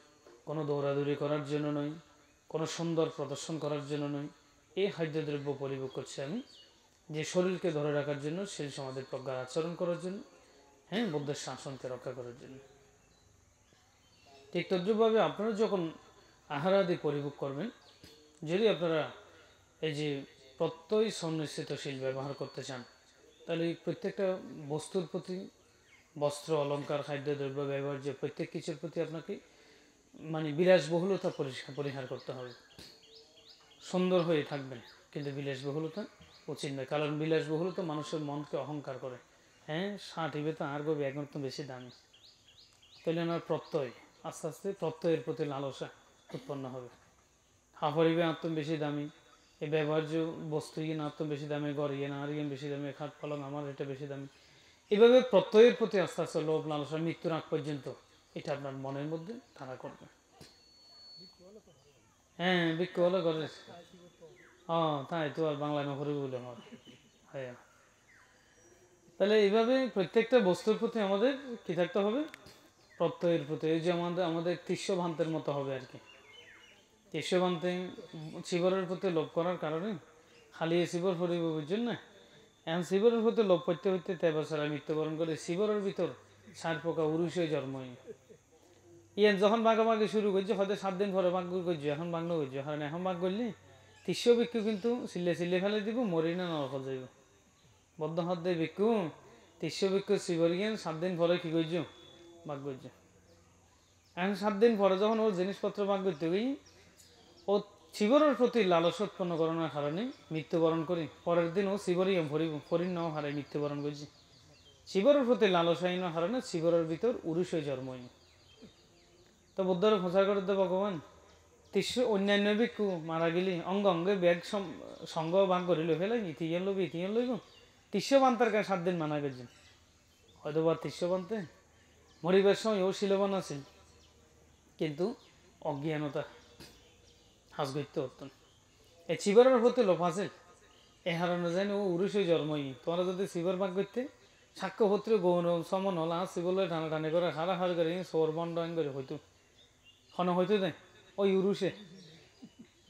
কোনো দৌড়াদৌড়ি করার জন্য নয় কোনো সুন্দর প্রদর্শন করার জন্য নয় এই খাদ্যদ্রব্য পরিভোগ করছি আমি যে শরীরকে ধরে রাখার জন্য সেই সমাজের প্রজ্ঞার আচরণ করার জন্য হ্যাঁ বুদ্ধের শাসনকে রক্ষা করার জন্য ঠিক তদ্রুপভাবে আপনারা যখন আহারাদি পরিভোগ করবেন যদি আপনারা এই যে প্রত্যয় সন্নিশ্চিতশীল ব্যবহার করতে চান তাহলে প্রত্যেকটা বস্তুর প্রতি বস্ত্র অলঙ্কার খাদ্যদ্রব্য যে প্রত্যেক কিছুর প্রতি আপনাকে মানে বিলাসবহুলতা পরিহার করতে হবে সুন্দর হয়ে থাকবেন কিন্তু বিলাসবহুলতা উচিত নয় কারণ বিলাসবহুলতা মানুষের মনকে অহংকার করে হ্যাঁ ষাট হিবে তো আর গবে এখন তো বেশি দামি তাহলে আমার প্রত্যয় আস্তে আস্তে প্রত্যয়ের প্রতি লালসা উৎপন্ন হবে হাফর হিবে আর তো বেশি দামি এই ব্যবহার্য বস্তু ইয়ে না তো বেশি দামে গড় ইয়ে না আর ইয়ে বেশি দামে খাট পালন আমার এটা বেশি দামি এভাবে প্রত্যয়ের প্রতি আস্তে আস্তে লোভ লালসা মৃত্যুর আগ পর্যন্ত এটা আপনার মনের মধ্যে তারা করবে হ্যাঁ বিক্ষোভ হলো গড়ের ও হ্যাঁ, তাই তো আর বাংলায় নগরী বলে হয় হ্যাঁ তাহলে এইভাবে প্রত্যেকটা বস্তুর প্রতি আমাদের কী থাকতে হবে প্রত্যয়ের প্রতি এই যে আমাদের আমাদের তীর্ষভান্তের মতো হবে আর কি তীর্ষভান্তে শিবরের প্রতি লোভ করার কারণে খালি শিবর ফরিব বুঝছেন না এমন শিবরের প্রতি লোভ করতে হইতে তেবার সারা মৃত্যুবরণ করে শিবরের ভিতর সার পোকা উরুষে জন্ম ইয়ে যখন বাঘে শুরু করছে হয়তো সাত দিন পরে বাঘ করছে এখন বাঘ করছে কারণ এখন বাঘ করলে তীর্ষ বিক্ষু কিন্তু সিলে সিলে ফেলে দিব মরি না নরফল যাইব বদ্ধ হদ্দে ভিক্ষু তিস্য ভিক্ষু শিবরিগেন সাত দিন পরে কি করছ বাক করছ এখন সাত দিন পরে যখন ওর জিনিসপত্র বাক করতে গই ও শিবরের প্রতি লালস উৎপন্ন করানোর কারণে মৃত্যুবরণ করি পরের দিন ও শিবরিগম ভরিব ফরিন ন হারে মৃত্যুবরণ করছি শিবরের প্রতি লালসাহীন হারানো শিবরের ভিতর উরুষে জন্মই তো বুদ্ধর প্রচার করে দে ভগবান তিস্য অন্যান্য ভিক্ষু মারা গেলি অঙ্গ অঙ্গে ব্যাগ সঙ্গ ভাগ করিল ফেলাই ইতিহান লবি ইতিহান লইব তিসশো বান্তার কারণে সাত দিন মানা গেছে হয়তো বা তিসশো বানতে মরিবার সময় ও শিলবান আছেন কিন্তু অজ্ঞানতা হাস গইতে হতেন এ চিবারের হতে লোভ আছে এ হারানো যায় ও উড়িষ্য জন্মই তোমরা যদি শিবের বাঘ করতে সাক্ষ্যপত্র গৌন সমন হল আসি বলে টানা টানি করে হারা হার করে সোর করে হইতো হন হইতো দেয় ওই উড়ুষে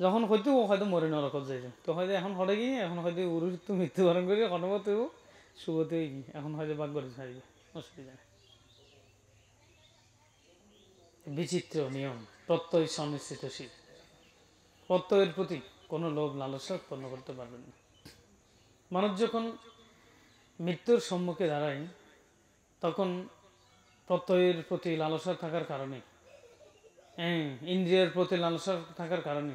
যখন হয়তো ও হয়তো মরে নরক যাইছে তো হয়তো এখন হলে গিয়ে এখন হয়তো উরুর তো মৃত্যুবরণ করি এখন তো শুভতেই এখন হয়তো বাক করে ছাড়বে অসুবিধা নেই বিচিত্র নিয়ম প্রত্যয় শীত প্রত্যয়ের প্রতি কোনো লোভ লালসা উৎপন্ন করতে পারবেন না মানুষ যখন মৃত্যুর সম্মুখে দাঁড়ায় তখন প্রত্যয়ের প্রতি লালসা থাকার কারণে হ্যাঁ, ইন্দ্রিয়ের প্রতি লালসা থাকার কারণে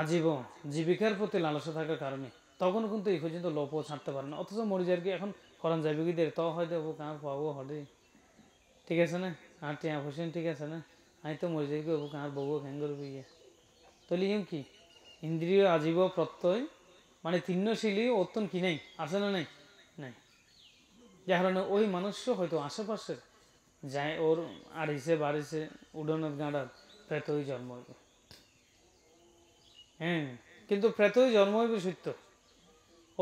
আজীবন জীবিকার প্রতি লালসা থাকার কারণে তখন কিন্তু এই পর্যন্ত লোপও ছাড়তে পারে না অথচ যার কি এখন করান যাবে কি দের তো হয় দেবো কাঁ পাবো হলে ঠিক আছে না আর টিয়া ফসেন ঠিক আছে না আমি তো মরিজার কি হবো কাঁ বউ খ্যাং করবো ইয়ে তো কি ইন্দ্রিয় আজীব প্রত্যয় মানে তিন্নশীলী অত্যন্ত কি নেই আছে না নাই নাই যার কারণে ওই মানুষ হয়তো আশেপাশে যায় ওর আড়িছে বাড়িছে উডনত গাঁড়ার প্রেতই জন্ম হ্যাঁ কিন্তু প্রেতই জন্মই সত্য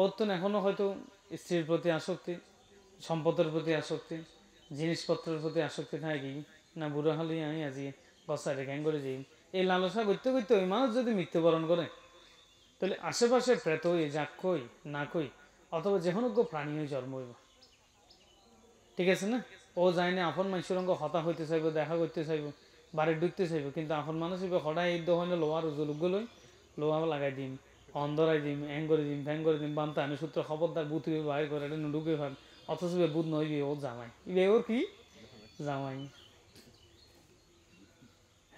ওর তো এখনও হয়তো স্ত্রীর প্রতি আসক্তি সম্পদের প্রতি আসক্তি জিনিসপত্রের প্রতি আসক্তি থাকি না বুড়া হলেই আমি আজি বসারে গ্যাং করে যাই এই লালসা করতে করতে ওই মানুষ যদি মৃত্যুবরণ করে তাহলে আশেপাশে প্রেতই না কই অথবা যে কোনো প্রাণীও জন্ম হইব ঠিক আছে না ও যায় না আপন মানুষের অঙ্গ হতা হইতে চাইব দেখা করতে চাইব বাড়ি ঢুকতে চাইব কিন্তু আপন মানুষ হইব হঠাৎ এই দহনে লোয়ার উজলুকগুলোই লোহা লাগাই দিম অন্ধরাই দিম এং করে দিম ফ্যাং করে দিম বানতে আমি সূত্র খবরদার বুথ বাইর করে এটা নুডুকে ভান অথচ বুধ নইবি ওর জামাই ইবে ওর কি জামাই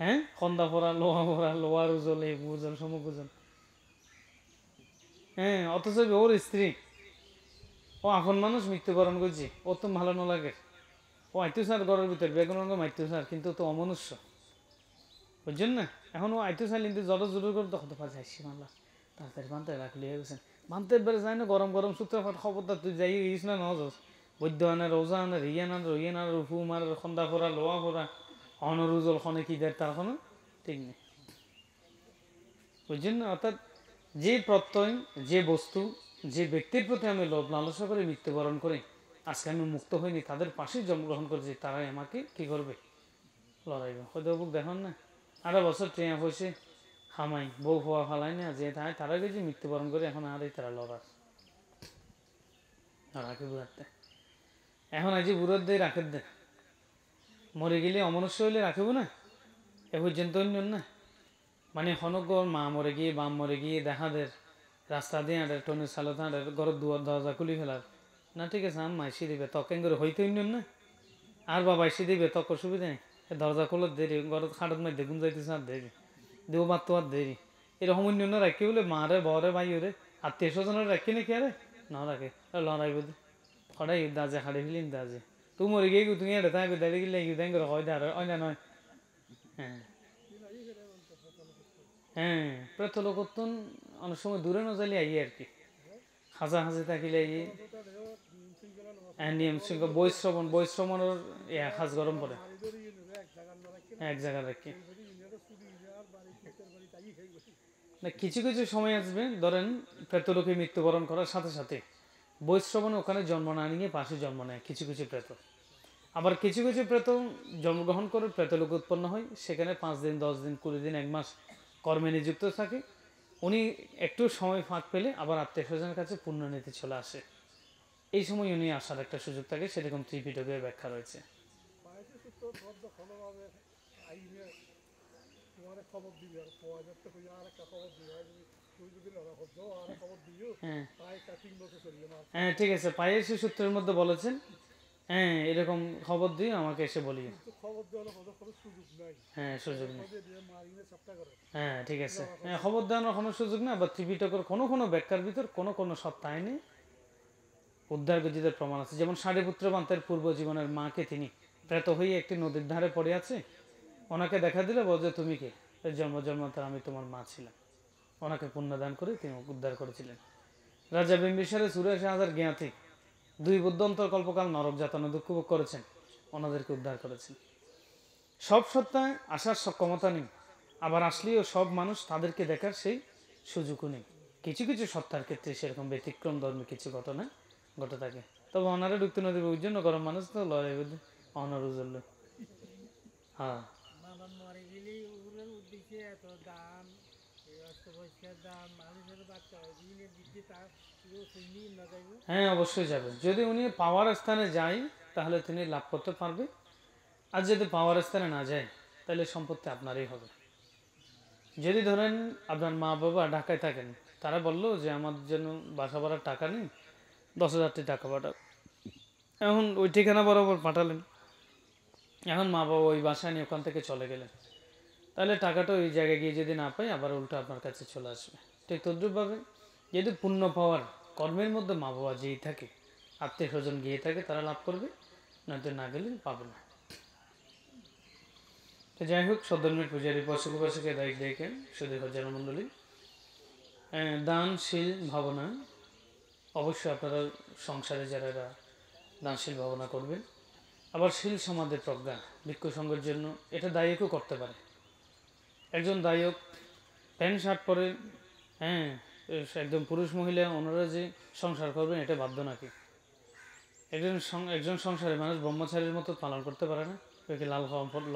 হ্যাঁ খন্দা পরা লোহা পরা লোহার উজল এই উজল সমুখ উজল হ্যাঁ অথচ ওর স্ত্রী ও এখন মানুষ মৃত্যুবরণ করছে ও তো ভালো না লাগে ও আইতো স্যার ঘরের ভিতরে বেগুন রঙে স্যার কিন্তু তো অমনুষ্য বুঝছেন না এখনও আইটু চাইলেন যত জোর করে তখন তো পাশে আসছি মাল্লা তাড়াতাড়ি মানতে রাখলি লিয়ে গেছেন মানতে বেড়ে যায় না গরম গরম সূত্র খবরদার তুই যাই গিয়েছিস না নজস বৈদ্য আনে রোজা আনে রিয়ান আনে রইয়ান আনে রুফু মার খন্দা ফোরা লোয়া ফোরা অনরুজল খনে কি দেয় তার খনে ঠিক নেই বুঝছেন অর্থাৎ যে প্রত্যয় যে বস্তু যে ব্যক্তির প্রতি আমি লোভ লালসা করে মৃত্যুবরণ করি আজকে আমি মুক্ত হইনি তাদের পাশেই জন্মগ্রহণ করেছি তারাই আমাকে কি করবে লড়াইবে হয়তো দেখুন না আরো বছর ট্রেনে হয়েছে হামাই বউ হওয়া ফালাই না যে তাই তারা গেছি মৃত্যুবরণ করে এখন আর এই তারা লড়ার রাখে বুড়াতে এখন আজি বুড়োর দেয় রাখে দে মরে গেলে অমনুষ্য হইলে রাখবো না এ পর্যন্ত অন্য না মানে হনকর মা মরে গিয়ে বাম মরে গিয়ে দেখাদের রাস্তা দিয়ে আঁটার টনের সালো আঁটার ঘরের দুয়ার দরজা খুলি ফেলার না ঠিক আছে আম মাইসি দিবে তকেন করে হইতে অন্য না আর বাবা এসে দিবে তক অসুবিধা নেই দরজা খোলার দেরি ঘরের খাটের মধ্যে দেখুন যাইতেছে আর দেরি দেবো মাত্র আর দেরি এরকম অন্যান্য রাখি বলে মা রে বরে ভাই ওরে আত্মীয় স্বজনের রাখি নাকি আরে না রাখে লড়াই বোধ হঠাই দাজে হাড়ে ফেলিন দাজে তুই মরে গিয়ে তুমি এটা তাই দাঁড়িয়ে গেলে এই দেন করে হয় দাঁড়ায় অন্য নয় হ্যাঁ হ্যাঁ প্রেত লোকত্তন অনেক সময় দূরে নজালি আই আর কি হাজা হাজি থাকিলে এই হ্যাঁ, নিয়ম শৃঙ্খলা বৈশ্রমণ বৈশ্রমণের ইয়া খাস গরম পড়ে হ্যাঁ, এক জায়গা রাখি না কিছু কিছু সময় আসবে ধরেন লোকে মৃত্যুবরণ করার সাথে সাথে বৈশ্রবণে ওখানে জন্ম না নিয়ে পাশে জন্ম নেয় কিছু কিছু প্রেত আবার কিছু কিছু প্রেত জন্মগ্রহণ করে প্রেতলোক উৎপন্ন হয় সেখানে পাঁচ দিন দশ দিন কুড়ি দিন এক মাস কর্মে নিযুক্ত থাকে উনি একটু সময় ফাঁক পেলে আবার আত্মীয় স্বজনের কাছে পুণ্যনীতি চলে আসে এই সময় উনি আসার একটা সুযোগ থাকে সেরকম ত্রিপিটকের ব্যাখ্যা রয়েছে তোমার খবর আর কই আর একটা খবর তুই যদি আর খবর দিও পায়ে কাটিং বসে না হ্যাঁ ঠিক আছে পায়ের সে সূত্রের মধ্যে বলেছেন হ্যাঁ এরকম খবর দিই আমাকে এসে বলি খবর সুযোগ নাই হ্যাঁ সুযোগ নেই হ্যাঁ ঠিক আছে হ্যাঁ খবর দেওয়ানোর কোনো সুযোগ নাই বা ত্রিপিটকের কোনো কোনো ব্যাখ্যার ভিতর কোনো কোনো সত্তায় নেই উদ্ধার গজিদের প্রমাণ আছে যেমন সারিপুত্র বান্তের পূর্ব জীবনের মাকে তিনি প্রেত হয়ে একটি নদীর ধারে পড়ে আছে ওনাকে দেখা দিলে বলছে তুমি কে জন্ম জন্মান্তর আমি তোমার মা ছিলাম ওনাকে পুণ্যদান করে তিনি উদ্ধার করেছিলেন রাজা বিম্বিসারে সুরেশ হাজার জ্ঞাতি দুই বুদ্ধন্তর কল্পকাল নরক যাতনা দুঃখভোগ করেছেন ওনাদেরকে উদ্ধার করেছেন সব সত্তায় আসার সক্ষমতা নেই আবার আসলেও সব মানুষ তাদেরকে দেখার সেই সুযোগও নেই কিছু কিছু সত্তার ক্ষেত্রে সেরকম ব্যতিক্রম ধর্মে কিছু ঘটনা ঘটে থাকে তবে অনারে ঢুকতে নদী ওই জন্য গরম মানুষ তো লড়াই বুঝলি অনারও হ্যাঁ যে এত দাম এই অস্ত্র দাম মানুষের বাচ্চা তার না হ্যাঁ অবশ্যই যাবে যদি উনি পাওয়ার স্থানে যায় তাহলে তিনি লাভ করতে পারবে আর যদি পাওয়ার স্থানে না যায় তাহলে সম্পত্তি আপনারই হবে যদি ধরেন আপনার মা বাবা ঢাকায় থাকেন তারা বললো যে আমার জন্য বাসা ভাড়ার টাকা নেই দশ হাজারটি টাকা পাঠাও এখন ওই ঠিকানা বরাবর পাঠালেন এখন মা বাবা ওই বাসায় নিয়ে ওখান থেকে চলে গেলেন তাহলে টাকাটা ওই জায়গায় গিয়ে যদি না পাই আবার উল্টো আপনার কাছে চলে আসবে ঠিক তদ্রুপভাবে যেহেতু পুণ্য পাওয়ার কর্মের মধ্যে মা বাবা যেই থাকে আত্মীয় স্বজন গিয়ে থাকে তারা লাভ করবে নয়তো না গেলে পাবে না তো যাই হোক সদর্মের পূজারি পশুক উপাসকে দায়িত্ব দেখেন সুদী হজার মণ্ডলী দানশীল ভাবনা অবশ্যই আপনারা সংসারে যারা এরা দানশীল ভাবনা করবেন আবার শীল সমাধের প্রজ্ঞা ভিক্ষু জন্য এটা দায়িকও করতে পারে একজন গায়ক প্যান্ট শার্ট পরে হ্যাঁ একদম পুরুষ মহিলা ওনারা যে সংসার করবেন এটা বাধ্য নাকি একজন একজন সংসারে মানুষ ব্রহ্মচারীর মতো পালন করতে পারে না ওকে লাল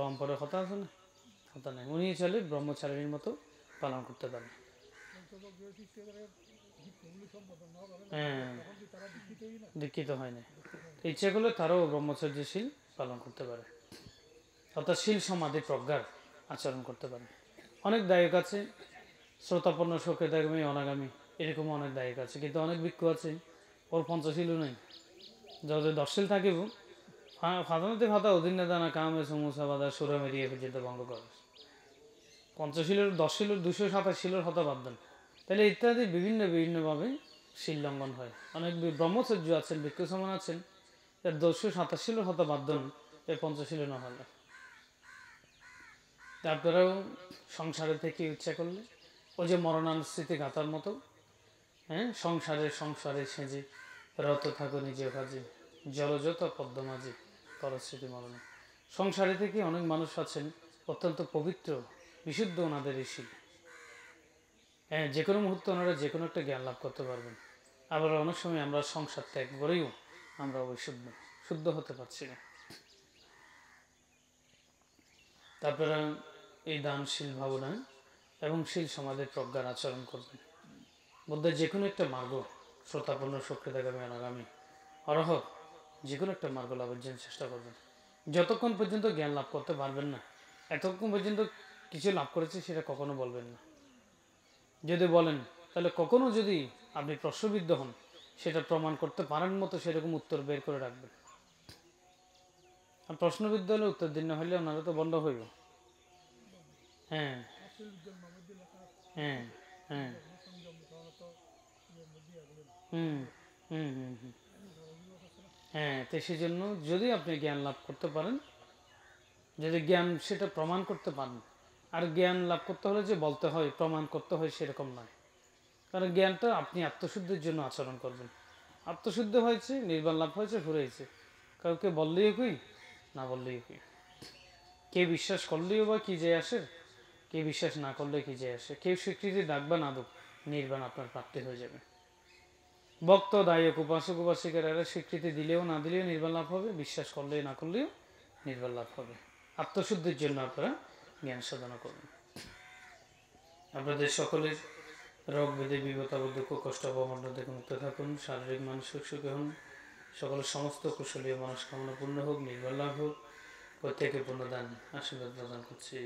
লম্পরের কথা আছে না কথা নেই উনি চলে ব্রহ্মচারীর মতো পালন করতে পারে হ্যাঁ দীক্ষিত হয় না ইচ্ছা করলে তারাও ব্রহ্মচর্যশীল পালন করতে পারে অর্থাৎ শীল সমাধি প্রজ্ঞার আচরণ করতে পারে অনেক দায়ক আছে শ্রোতাপন্ন শোকে দাগমী অনাগামী এরকম অনেক দায়ক আছে কিন্তু অনেক বৃক্ষ আছে ওর পঞ্চাশিলও নেই যাদের দশশীল থাকিব ফাতানাতে ফাতা অধীনে দানা কামে সমুসা বাদা সুরা মেরিয়ে ফেজিত ভঙ্গ করে পঞ্চশিলের দশ দুশো সাতাশ শিলের হতা বাদ দেন তাহলে ইত্যাদি বিভিন্ন বিভিন্নভাবে শিল লঙ্ঘন হয় অনেক ব্রহ্মচর্য আছেন ভিক্ষু সমান আছেন দশশো সাতাশ শিলোর হতা বাদ দেন এর পঞ্চশীল না হলে তারপরেও সংসারে থেকে ইচ্ছা করলে ও যে মরণানুস্মৃতি গাঁথার মতো হ্যাঁ সংসারে সংসারে সেজে রত থাকো নিজে কাজে জলযত পর স্মৃতি মরণে সংসারে থেকে অনেক মানুষ আছেন অত্যন্ত পবিত্র বিশুদ্ধ ওনাদের ঋষি হ্যাঁ যে কোনো মুহূর্তে ওনারা যে কোনো একটা জ্ঞান লাভ করতে পারবেন আবার অনেক সময় আমরা সংসার ত্যাগ করেও আমরা শুদ্ধ শুদ্ধ হতে পারছি না তারপরে এই দানশীল ভাবনা এবং শীল সমাজের প্রজ্ঞার আচরণ করবেন মধ্যে যে কোনো একটা মার্গ শ্রোতাপন্ন সক্রিয়তাগামী অনাগামী অরহ যে কোনো একটা মার্গ লাভের জন্য চেষ্টা করবেন যতক্ষণ পর্যন্ত জ্ঞান লাভ করতে পারবেন না এতক্ষণ পর্যন্ত কিছু লাভ করেছে সেটা কখনো বলবেন না যদি বলেন তাহলে কখনো যদি আপনি প্রশ্নবিদ্ধ হন সেটা প্রমাণ করতে পারেন মতো সেরকম উত্তর বের করে রাখবেন আর প্রশ্ন হলে উত্তর দিন হলে ওনারা তো বন্ধ হইব হ্যাঁ হ্যাঁ হ্যাঁ হুম হুম হুম হুম হ্যাঁ তো সেই জন্য যদি আপনি জ্ঞান লাভ করতে পারেন যদি জ্ঞান সেটা প্রমাণ করতে পারেন আর জ্ঞান লাভ করতে হলে যে বলতে হয় প্রমাণ করতে হয় সেরকম নয় কারণ জ্ঞানটা আপনি আত্মশুদ্ধির জন্য আচরণ করবেন আত্মশুদ্ধ হয়েছে নির্বাণ লাভ হয়েছে ঘুরেছে কাউকে বললেই কি না বললেই কি কে বিশ্বাস করলেও বা কি যে আসে কে বিশ্বাস না করলে কি যে আসে কেউ স্বীকৃতি ডাকবে না দুঃখ নির্বাণ আপনার প্রাপ্তি হয়ে যাবে ভক্ত দায়ক উপাসক এরা স্বীকৃতি দিলেও না দিলেও নির্বাণ লাভ হবে বিশ্বাস করলেই না করলেও নির্বাণ লাভ হবে আত্মশুদ্ধির জন্য আপনারা জ্ঞান সাধনা করবেন আপনাদের সকলের রোগ বেদে বিপদ দুঃখ কষ্ট অবমন্ড থেকে মুক্ত থাকুন শারীরিক মানসিক সুখে হন সকল সমস্ত কুশলীয় মনস্কামনা পূর্ণ হোক নির্মল লাভ হোক প্রত্যেকের পূর্ণদান আশীর্বাদ প্রদান করছি